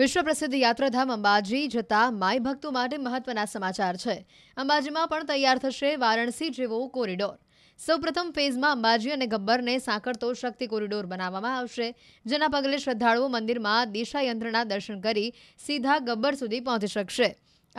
વિશ્વ પ્રસિદ્ધ યાત્રાધામ અંબાજી જતા માઈ ભક્તો માટે મહત્વના સમાચાર છે અંબાજીમાં પણ તૈયાર થશે વારાણસી જેવો કોરિડોર સૌપ્રથમ ફેઝમાં અંબાજી અને ગબ્બરને સાંકળતો શક્તિ કોરિડોર બનાવવામાં આવશે જેના પગલે શ્રદ્ધાળુઓ મંદિરમાં દિશાયંત્રના દર્શન કરી સીધા ગબ્બર સુધી પહોંચી શકશે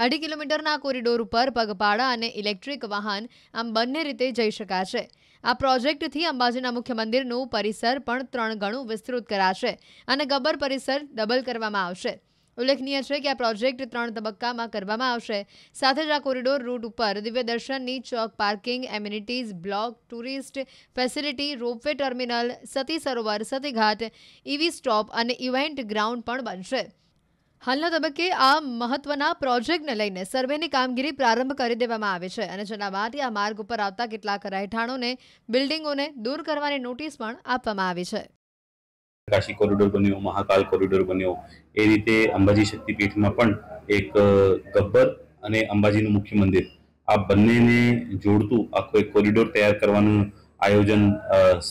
અઢી કિલોમીટરના કોરિડોર ઉપર પગપાળા અને ઇલેક્ટ્રિક વાહન આમ બંને રીતે જઈ શકાશે આ પ્રોજેક્ટથી અંબાજીના મુખ્ય મંદિરનું પરિસર પણ ત્રણ ગણું વિસ્તૃત કરાશે અને ગબ્બર પરિસર ડબલ કરવામાં આવશે ઉલ્લેખનીય છે કે આ પ્રોજેક્ટ ત્રણ તબક્કામાં કરવામાં આવશે સાથે જ આ કોરિડોર રૂટ ઉપર દિવ્ય દર્શનની ચોક parking amenities block tourist facility ropeway terminal Sati Sarovar Satighat EV stop અને ઇવેન્ટ ગ્રાઉન્ડ પણ બનશે હાલના તબક્કે આ મહત્વના પ્રોજેક્ટને લઈને સર્વેની કામગીરી પ્રારંભ કરી દેવામાં આવી છે અને જેના બાદ આ માર્ગ ઉપર આવતા કેટલાક રહેઠાણોને બિલ્ડિંગોને દૂર કરવાની નોટિસ પણ આપવામાં આવી છે કાશી કોરિડોર બન્યો મહાકાલ કોરિડોર બન્યો એ રીતે અંબાજી શક્તિપીઠમાં પણ એક ગબ્બર અને અંબાજીનું મુખ્ય મંદિર આ બંનેને જોડતું આખો એક કોરિડોર તૈયાર કરવાનું આયોજન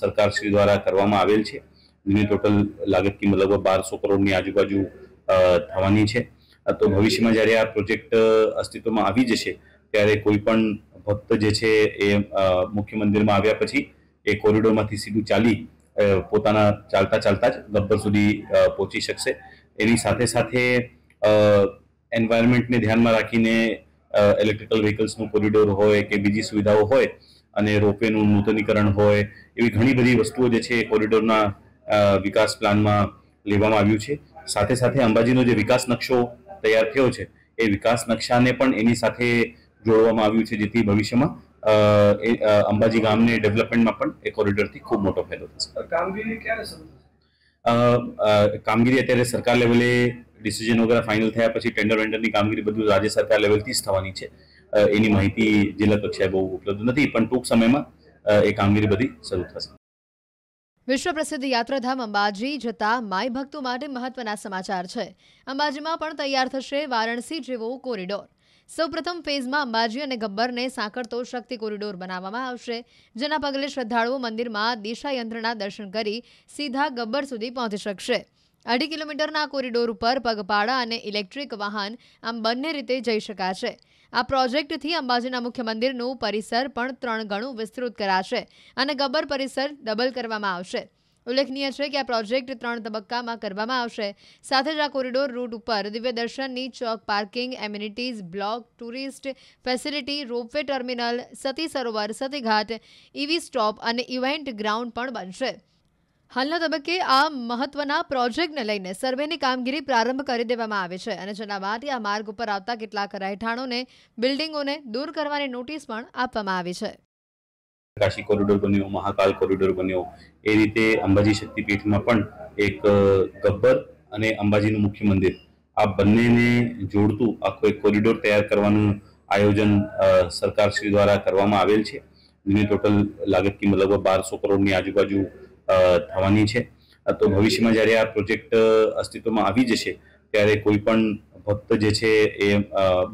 સરકારશ્રી દ્વારા કરવામાં આવેલ છે જેની ટોટલ લાગત કિંમત લગભગ બારસો કરોડની આજુબાજુ થવાની છે તો ભવિષ્યમાં જ્યારે આ પ્રોજેક્ટ અસ્તિત્વમાં આવી જશે ત્યારે કોઈ પણ ભક્ત જે છે એ મુખ્ય મંદિરમાં આવ્યા પછી એ કોરિડોરમાંથી સીધું ચાલી પોતાના ચાલતા ચાલતા જ ગબ્બર સુધી પહોંચી શકશે એની સાથે સાથે એન્વાયરમેન્ટને ધ્યાનમાં રાખીને ઇલેક્ટ્રિકલ વ્હીકલ્સનું કોરિડોર હોય કે બીજી સુવિધાઓ હોય અને રોપવેનું નૂતનીકરણ હોય એવી ઘણી બધી વસ્તુઓ જે છે કોરિડોરના વિકાસ પ્લાનમાં લેવામાં આવ્યું છે સાથે સાથે અંબાજીનો જે વિકાસ નકશો તૈયાર થયો છે એ વિકાસ નકશાને પણ એની સાથે જોડવામાં આવ્યું છે જેથી ભવિષ્યમાં એ અંબાજી ગામને ડેવલપમેન્ટમાં પણ એ કોરિડોરથી ખૂબ મોટો ફાયદો થશે કામગીરી કામગીરી અત્યારે સરકાર લેવલે ડિસિઝન વગેરે ફાઇનલ થયા પછી ટેન્ડર વેન્ડરની કામગીરી બધું રાજ્ય સરકાર લેવલથી જ થવાની છે એની માહિતી જિલ્લા કક્ષાએ બહુ ઉપલબ્ધ નથી પણ ટૂંક સમયમાં એ કામગીરી બધી શરૂ થશે વિશ્વ પ્રસિદ્ધ યાત્રાધામ અંબાજી જતા માઈ ભક્તો માટે મહત્વના સમાચાર છે અંબાજીમાં પણ તૈયાર થશે વારાણસી જેવો કોરિડોર સૌપ્રથમ ફેઝમાં અંબાજી અને ગબ્બરને સાંકળતો શક્તિ કોરિડોર બનાવવામાં આવશે જેના પગલે શ્રદ્ધાળુઓ મંદિરમાં દિશાયંત્રના દર્શન કરી સીધા ગબ્બર સુધી પહોંચી શકશે અઢી કિલોમીટરના કોરિડોર ઉપર પગપાળા અને ઇલેક્ટ્રિક વાહન આમ બંને રીતે જઈ શકાશે આ પ્રોજેક્ટથી અંબાજીના મુખ્ય મંદિરનું પરિસર પણ ત્રણ ગણું વિસ્તૃત કરાશે અને ગબ્બર પરિસર ડબલ કરવામાં આવશે ઉલ્લેખનીય છે કે આ પ્રોજેક્ટ ત્રણ તબક્કામાં કરવામાં આવશે સાથે જ આ કોરિડોર રૂટ ઉપર દિવ્ય દર્શનની ચોક parking amenities block tourist facility ropeway terminal Sati Sarovar Satighat EV stop અને ઇવેન્ટ ગ્રાઉન્ડ પણ બનશે હાલના તબક્કે આ મહત્વના પ્રોજેક્ટને લઈને સર્વેની કામગીરી પ્રારંભ કરી દેવામાં આવી છે અને જેના બાદ આ માર્ગ ઉપર આવતા કેટલાક રહેઠાણોને બિલ્ડિંગોને દૂર કરવાની નોટિસ પણ આપવામાં આવી છે કાશી કોરિડોર બન્યો મહાકાલ કોરિડોર બન્યો એ રીતે અંબાજી શક્તિપીઠમાં પણ એક ગબ્બર અને અંબાજીનું મુખ્ય મંદિર આ બંનેને જોડતું આખો એક કોરિડોર તૈયાર કરવાનું આયોજન સરકારશ્રી દ્વારા કરવામાં આવેલ છે જેની ટોટલ લાગત કિંમત લગભગ બારસો કરોડની આજુબાજુ થવાની છે તો ભવિષ્યમાં જ્યારે આ પ્રોજેક્ટ અસ્તિત્વમાં આવી જશે ત્યારે કોઈ પણ ભક્ત જે છે એ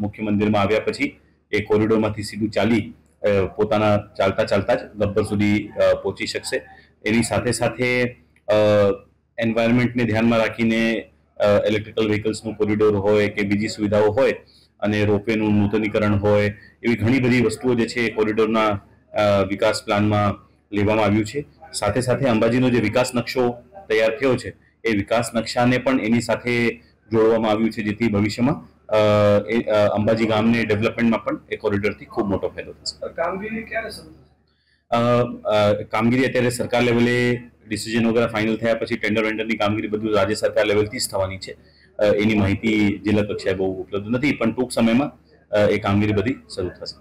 મુખ્ય મંદિરમાં આવ્યા પછી એ કોરિડોરમાંથી સીધું ચાલી પોતાના ચાલતા ચાલતા જ ગબ્બર સુધી પહોંચી શકશે એની સાથે સાથે એન્વાયરમેન્ટને ધ્યાનમાં રાખીને ઇલેક્ટ્રિકલ વ્હીકલ્સનું કોરિડોર હોય કે બીજી સુવિધાઓ હોય અને રોપવેનું નૂતનીકરણ હોય એવી ઘણી બધી વસ્તુઓ જે છે કોરિડોરના વિકાસ પ્લાનમાં લેવામાં આવ્યું છે સાથે સાથે અંબાજીનો જે વિકાસ નકશો તૈયાર થયો છે એ વિકાસ નકશાને પણ એની સાથે જોડવામાં આવ્યું છે જેથી ભવિષ્યમાં એ અંબાજી ગામને ડેવલપમેન્ટમાં પણ એ કોરિડોરથી ખૂબ મોટો ફાયદો થશે કામગીરી કામગીરી અત્યારે સરકાર લેવલે ડિસિઝન વગેરે ફાઇનલ થયા પછી ટેન્ડર વેન્ડરની કામગીરી બધું રાજ્ય સરકાર લેવલથી જ થવાની છે એની માહિતી જિલ્લા કક્ષાએ બહુ ઉપલબ્ધ નથી પણ ટૂંક સમયમાં એ કામગીરી બધી શરૂ થશે